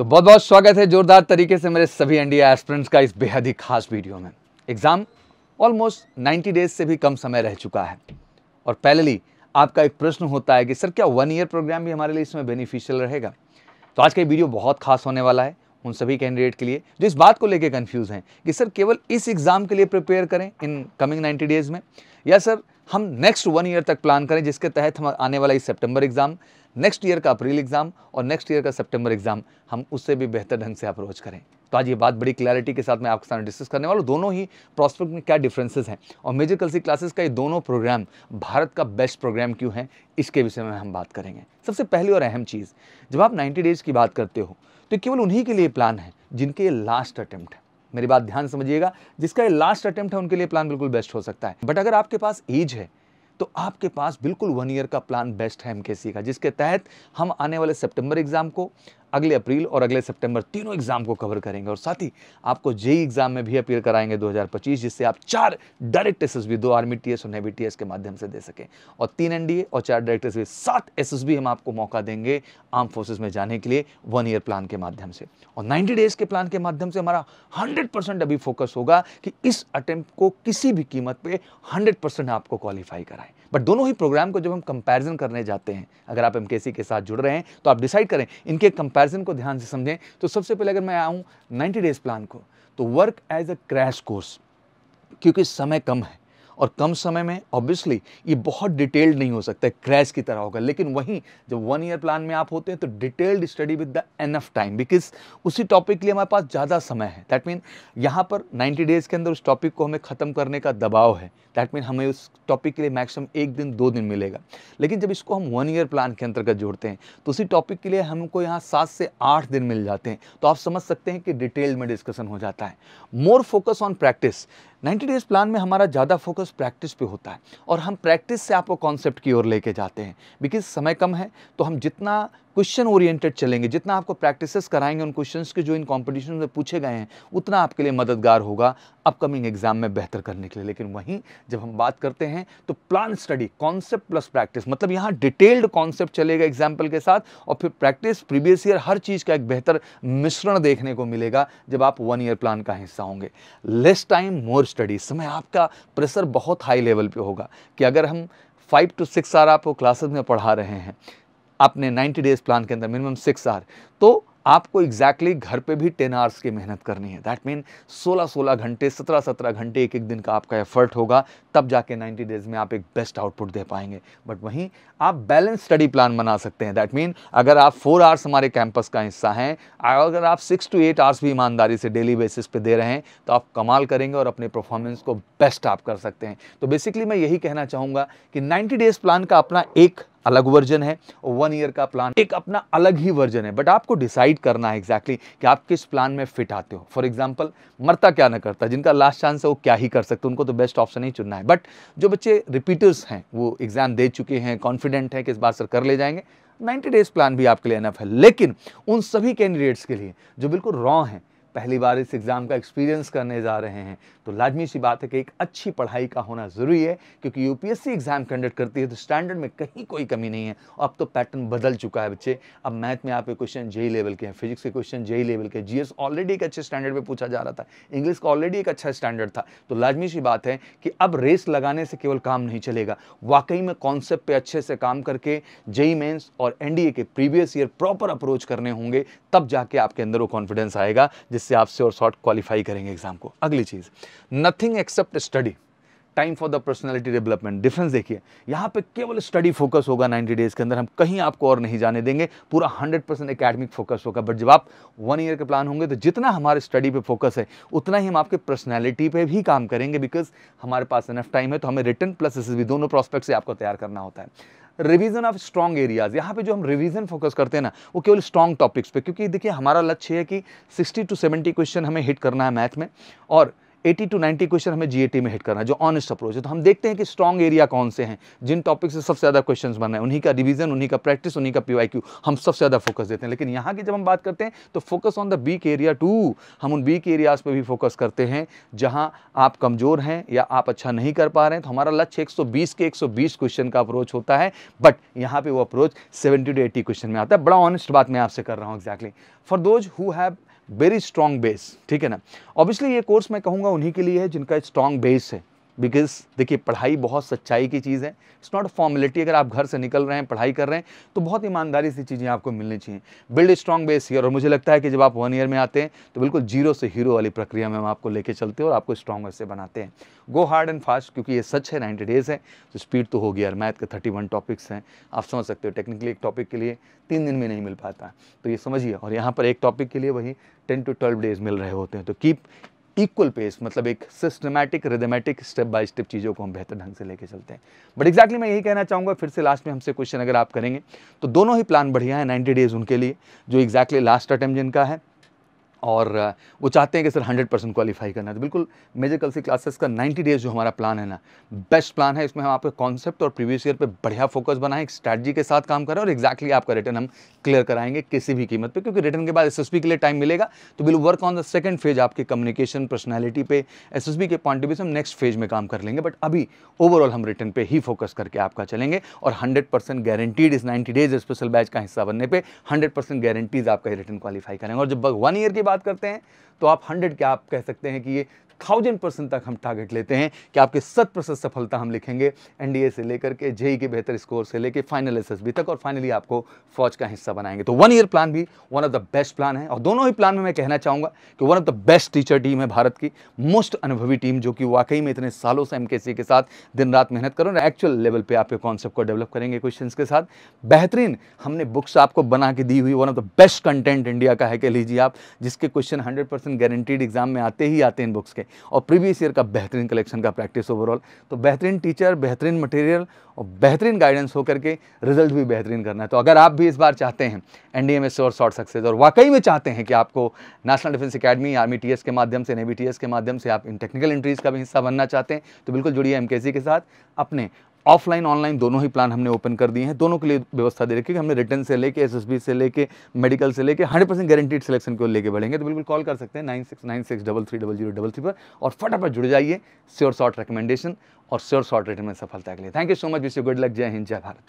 तो बहुत बहुत स्वागत है जोरदार तरीके से मेरे सभी इंडिया एस्पिरेंट्स का इस बेहद ही खास वीडियो में एग्ज़ाम ऑलमोस्ट 90 डेज से भी कम समय रह चुका है और पैरेलली आपका एक प्रश्न होता है कि सर क्या वन ईयर प्रोग्राम भी हमारे लिए इसमें बेनिफिशियल रहेगा तो आज का ये वीडियो बहुत खास होने वाला है उन सभी कैंडिडेट के लिए जो इस बात को लेकर कन्फ्यूज़ हैं कि सर केवल इस एग्ज़ाम के लिए प्रिपेयर करें इन कमिंग नाइन्टी डेज़ में या सर हम नेक्स्ट वन ईयर तक प्लान करें जिसके तहत हम आने वाला इस सेप्टेम्बर एग्ज़ाम नेक्स्ट ईयर का अप्रैल एग्ज़ाम और नेक्स्ट ईयर का सितंबर एग्ज़ाम हम उससे भी बेहतर ढंग से अप्रोच करें तो आज ये बात बड़ी क्लैरिटी के साथ मैं आपके सामने डिस्कस करने वाला दोनों ही प्रॉस्पेक्ट में क्या डिफरेंसेस हैं और मेजर कल्सी क्लासेस का ये दोनों प्रोग्राम भारत का बेस्ट प्रोग्राम क्यों है इसके विषय में हम बात करेंगे सबसे पहली और अहम चीज़ जब आप नाइन्टी डेज़ की बात करते हो तो केवल उन्हीं के लिए प्लान है जिनके ये लास्ट अटैम्प्ट है मेरी बात ध्यान समझिएगा जिसका ये लास्ट अटैम्प्ट है उनके लिए प्लान बिल्कुल बेस्ट हो सकता है बट अगर आपके पास एज है तो आपके पास बिल्कुल वन ईयर का प्लान बेस्ट है एम का जिसके तहत हम आने वाले सेप्टेम्बर एग्ज़ाम को अगले अप्रैल और अगले सितंबर तीनों एग्ज़ाम को कवर करेंगे और साथ ही आपको जेई एग्ज़ाम में भी अपील कराएंगे 2025 जिससे आप चार डायरेक्ट एस दो आर्मी टी और नेवी टी के माध्यम से दे सकें और तीन एनडीए और चार डायरेक्ट एस सात एस हम आपको मौका देंगे आर्म फोर्सेज में जाने के लिए वन ईयर प्लान के माध्यम से और नाइन्टी डेज़ के प्लान के माध्यम से हमारा हंड्रेड अभी फोकस होगा कि इस अटैम्प्ट को किसी भी कीमत पर हंड्रेड आपको क्वालिफाई कराएं बट दोनों ही प्रोग्राम को जब हम कंपेरिजन करने जाते हैं अगर आप एम के साथ जुड़ रहे हैं तो आप डिसाइड करें इनके कंपेर कंपैरिजन को ध्यान से समझें तो सबसे पहले अगर मैं आऊँ 90 डेज़ प्लान को तो work as a crash course क्योंकि समय कम है और कम समय में ऑब्वियसली ये बहुत डिटेल्ड नहीं हो सकता है क्रैश की तरह होगा लेकिन वहीं जब वन ईयर प्लान में आप होते हैं तो detailed study with the enough time because उसी टॉपिक के लिए हमारे पास ज़्यादा समय है दैट मीन यहाँ पर 90 डेज़ के अंदर उस टॉपिक को हमें ख़त्म करने का दबाव है दैट मीन हमें उस टॉपिक के लिए मैक्सिमम एक दिन दो दिन मिलेगा लेकिन जब इसको हम वन ईयर प्लान के अंतर्गत जोड़ते हैं तो उसी टॉपिक के लिए हमको यहाँ सात से आठ दिन मिल जाते हैं तो आप समझ सकते हैं कि डिटेल में डिस्कशन हो जाता है more focus on practice 90 days plan में हमारा ज़्यादा फोकस प्रैक्टिस पे होता है और हम प्रैक्टिस से आपको कॉन्सेप्ट की ओर लेके जाते हैं बिकॉज समय कम है तो हम जितना क्वेश्चन ओरिएंटेड चलेंगे जितना आपको प्रैक्टिसेस कराएंगे उन क्वेश्चंस के जो इन कॉम्पिटिशन में पूछे गए हैं उतना आपके लिए मददगार होगा अपकमिंग एग्जाम में बेहतर करने के लिए लेकिन वहीं जब हम बात करते हैं तो plan study concept plus practice मतलब यहाँ डिटेल्ड कॉन्सेप्ट चलेगा एग्जाम्पल के साथ और फिर प्रैक्टिस प्रीवियस ईयर हर चीज़ का एक बेहतर मिश्रण देखने को मिलेगा जब आप वन ईयर प्लान का हिस्सा होंगे लेस टाइम मोर स्टडी समय आपका प्रेशर बहुत हाई लेवल पर होगा कि अगर हम फाइव टू सिक्स आर आपको क्लासेस में पढ़ा रहे हैं अपने 90 डेज प्लान के अंदर मिनिमम सिक्स आवर तो आपको एग्जैक्टली exactly घर पे भी टेन आवर्स की मेहनत करनी है दैट मीन 16-16 घंटे 17-17 घंटे एक एक दिन का आपका एफर्ट होगा तब जाके 90 डेज में आप एक बेस्ट आउटपुट दे पाएंगे बट वहीं आप बैलेंस स्टडी प्लान बना सकते हैं दैट मीन अगर आप फोर आवर्स हमारे कैंपस का हिस्सा हैं अगर आप सिक्स टू एट आवर्स भी ईमानदारी से डेली बेसिस पे दे रहे हैं तो आप कमाल करेंगे और अपने परफॉर्मेंस को बेस्ट आप कर सकते हैं तो बेसिकली मैं यही कहना चाहूँगा कि नाइन्टी डेज प्लान का अपना एक अलग वर्जन है और वन ईयर का प्लान एक अपना अलग ही वर्जन है बट आपको डिसाइड करना है एग्जैक्टली exactly कि आप किस प्लान में फिट आते हो फॉर एग्जाम्पल मरता क्या ना करता जिनका लास्ट चांस है वो क्या ही कर सकते उनको तो बेस्ट ऑप्शन ही चुनना है बट जो बच्चे रिपीटर्स हैं वो एग्ज़ाम दे चुके हैं कॉन्फिडेंट हैं कि इस बार सर कर ले जाएंगे 90 डेज प्लान भी आपके लिए एनफ है लेकिन उन सभी कैंडिडेट्स के लिए जो बिल्कुल रॉ हैं पहली बार इस एग्ज़ाम का एक्सपीरियंस करने जा रहे हैं तो लाजमी सी बात है कि एक अच्छी पढ़ाई का होना ज़रूरी है क्योंकि यूपीएससी एग्ज़ाम कंडक्ट करती है तो स्टैंडर्ड में कहीं कोई कमी नहीं है अब तो पैटर्न बदल चुका है बच्चे अब मैथ में आपके क्वेश्चन जेई लेवल के हैं फिजिक्स के क्वेश्चन जेई लेवल के एस ऑलरेडी एक अच्छे स्टैंडर्ड में पूछा जा रहा था इंग्लिश का ऑलरेडी एक अच्छा स्टैंडर्ड था तो लाजमी सी बात है कि अब रेस लगाने से केवल काम नहीं चलेगा वाकई में कॉन्सेप्ट अच्छे से काम करके जेई मेन्स और एनडीए के प्रीवियस ईयर प्रॉपर अप्रोच करने होंगे तब जाके आपके अंदर वो कॉन्फिडेंस आएगा जिससे आपसे और शॉर्ट क्वालिफाई करेंगे एग्जाम को अगली चीज़ nothing except study time for the personality development difference देखिए यहाँ पे केवल स्टडी फोकस होगा 90 डेज के अंदर हम कहीं आपको और नहीं जाने देंगे पूरा 100 परसेंट अकेडमिक फोकस होगा बट जब आप वन ईयर के प्लान होंगे तो जितना हमारे स्टडी पे फोकस है उतना ही हम आपके पर्सनैलिटी पे भी काम करेंगे बिकॉज हमारे पास एनफ टाइम है तो हमें रिटर्न प्लस एस दोनों प्रॉस्पेक्ट से आपको तैयार करना होता है रिवीजन ऑफ स्ट्रॉन्ग एरियाज यहाँ पे जो हम रिवीजन फोकस करते हैं ना वो केवल स्ट्रॉन्ग टॉपिक्स पे क्योंकि देखिए हमारा लक्ष्य है कि 60 टू 70 क्वेश्चन हमें हिट करना है मैथ में और 80 टू 90 क्वेश्चन हमें जी में हिट करना है जो ऑनेस्ट अप्रोच है तो हम देखते हैं कि स्ट्रॉन्ग एरिया कौन से हैं जिन टॉपिक से सबसे ज़्यादा क्वेश्चन बनना है उन्हीं का रिवीजन उन्हीं का प्रैक्टिस उन्हीं का पी हम सबसे ज़्यादा फोकस देते हैं लेकिन यहाँ की जब हम बात करते हैं तो focus on the weak area टू हम उन बीक एरियाज पर भी फोकस करते हैं जहाँ आप कमज़ोर हैं या आप अच्छा नहीं कर पा रहे हैं तो हमारा लक्ष्य एक के एक क्वेश्चन का अप्रोच होता है बट यहाँ पे वो approach seventy to eighty question में आता है बड़ा ऑनेस्ट बात मैं आपसे कर रहा हूँ exactly for those who have very strong base ठीक है ना ऑब्वियसली ये कोर्स मैं कहूँगा उन्हीं के लिए है जिनका स्ट्रॉन्ग बेस है बिकॉज देखिए पढ़ाई बहुत सच्चाई की चीज़ है इट्स नॉट फॉर्मेलिटी अगर आप घर से निकल रहे हैं पढ़ाई कर रहे हैं तो बहुत ईमानदारी से चीज़ें आपको मिलनी चाहिए बिल्ड स्ट्रॉन्ग बेस ईयर और मुझे लगता है कि जब आप वन ईयर में आते हैं तो बिल्कुल जीरो से हीरो वाली प्रक्रिया में हम आपको लेके चलते हैं और आपको स्ट्रॉन्ग से बनाते हैं गो हार्ड एंड फास्ट क्योंकि ये सच है नाइन्टी डेज़ है तो स्पीड तो होगी यार मैथ के थर्टी वन टॉपिक्स हैं आप समझ सकते हो टेक्निकली एक टॉपिक के लिए तीन दिन में नहीं मिल पाता तो ये समझिए और यहाँ पर एक टॉपिक के लिए वही टेन टू ट्वेल्व डेज़ मिल रहे होते हैं तो कीप इक्वल पेस मतलब एक systematic rhythmic step by step चीज़ों को हम बेहतर ढंग से लेके चलते हैं बट एग्जैक्टली exactly मैं यही कहना चाहूँगा फिर से लास्ट में हमसे क्वेश्चन अगर आप करेंगे तो दोनों ही प्लान बढ़िया है नाइन्टी डेज़ उनके लिए जो एग्जैक्टली लास्ट अटैम्प जिनका है और वो चाहते हैं कि सर 100 परसेंट क्वालिफाई करना तो बिल्कुल मेजर कल सी क्लासेस का 90 डेज जो हमारा प्लान है ना बेस्ट प्लान है इसमें हम आपके कॉन्सेप्ट और प्रीवियस ईयर पे बढ़िया फोकस बनाएं एक स्ट्रैटी के साथ काम करें और एक्जैक्टली exactly आपका रिटर्न हम क्लियर कराएंगे किसी भी कीमत पर क्योंकि रिटर्न के बाद एस के लिए टाइम मिलेगा तो will work on the second phase आपके कम्युनिकेशन पर्सनैलिटी पे एस के पॉइंट ऑफ व्यू से हम नेक्स्ट फेज में काम कर लेंगे बट अभी ओवरऑल हम रिटर्न पर ही फोकस करके आपका चलेंगे और हंड्रेड गारंटीड इस नाइन्टी डेज स्पेशल बैच का हिस्सा बनने पर हंड्रेड गारंटीज आपका रिटर्न क्वालिफाई करेंगे और जब वन ईयर के बात करते हैं तो आप हंड्रेड क्या आप कह सकते हैं कि ये थाउजेंड परसेंट तक हम टारगेट लेते हैं कि आपके सत प्रतिशत सफलता हम लिखेंगे एनडीए से लेकर के जेई e के बेहतर स्कोर से लेकर फाइनल एसएसबी तक और फाइनली आपको फौज का हिस्सा बनाएंगे तो वन ईयर प्लान भी one of the best plan है और दोनों ही प्लान में मैं कहना चाहूँगा कि one of the best teacher team है भारत की मोस्ट अनुभवी टीम जो कि वाकई में इतने सालों से एम के साथ दिन रात मेहनत करो ना एक्चुअल लेवल पर आपके कॉन्सेप्ट को डेवलप करेंगे क्वेश्चन के साथ बेहतरीन हमने बुक्स आपको बना के दी हुई one of the best content India का है कह लीजिए आप जिसके क्वेश्चन हंड्रेड गारंटीड एग्जाम में आते ही आते हैं इन बुक्स के और प्रीवियस ईयर का बेहतरीन कलेक्शन का प्रैक्टिस ओवरऑल तो बेहतरीन टीचर बेहतरीन मटेरियल और बेहतरीन गाइडेंस होकर के रिजल्ट भी बेहतरीन करना है तो अगर आप भी इस बार चाहते हैं एन और शॉर्ट सक्सेस और वाकई में चाहते हैं कि आपको National Defence Academy army T के माध्यम से नेवी टी के माध्यम से आप इन टेक्निकल इंट्रीज का भी हिस्सा बनना चाहते हैं तो बिल्कुल जुड़िए एम के साथ अपने ऑफलाइन ऑनलाइन दोनों ही प्लान हमने ओपन कर दिए हैं दोनों के लिए व्यवस्था दे रखी है हमने रिटर्न से लेके एस से लेके मेडिकल से लेके 100 परसेंट गारंटीड सिलेक्शन को लेके बढ़ेंगे तो बिल्कुल कॉल कर सकते हैं nine six nine six double three double zero double three पर और फटाफट जुड़ जाइए श्योर शॉर्ट रिकमेंडेशन और श्योर शॉर्ट रिटर्न में सफलता के लिए thank you so much wish you good luck जय हिंद जय भारत